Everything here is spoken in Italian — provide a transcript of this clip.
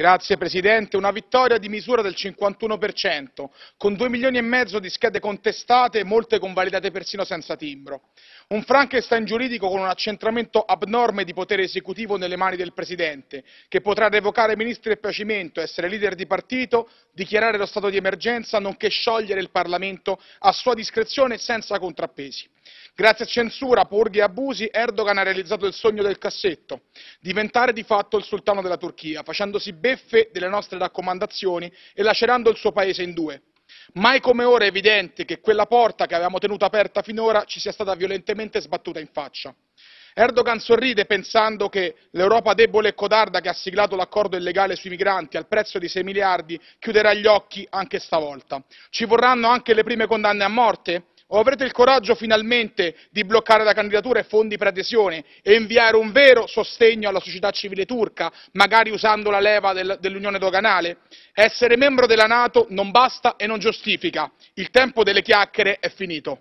Grazie Presidente, una vittoria di misura del 51%, con 2 milioni e mezzo di schede contestate, molte convalidate persino senza timbro. Un Frankenstein giuridico con un accentramento abnorme di potere esecutivo nelle mani del Presidente, che potrà revocare ministri a piacimento, essere leader di partito, dichiarare lo stato di emergenza, nonché sciogliere il Parlamento a sua discrezione senza contrappesi. Grazie a censura, purghe e abusi, Erdogan ha realizzato il sogno del cassetto, diventare di fatto il sultano della Turchia, facendosi beffe delle nostre raccomandazioni e lacerando il suo paese in due. Mai come ora è evidente che quella porta che avevamo tenuto aperta finora ci sia stata violentemente sbattuta in faccia. Erdogan sorride pensando che l'Europa debole e codarda che ha siglato l'accordo illegale sui migranti al prezzo di 6 miliardi chiuderà gli occhi anche stavolta. Ci vorranno anche le prime condanne a morte? O avrete il coraggio finalmente di bloccare la candidatura e fondi per adesione e inviare un vero sostegno alla società civile turca, magari usando la leva del, dell'unione doganale? Essere membro della Nato non basta e non giustifica. Il tempo delle chiacchiere è finito.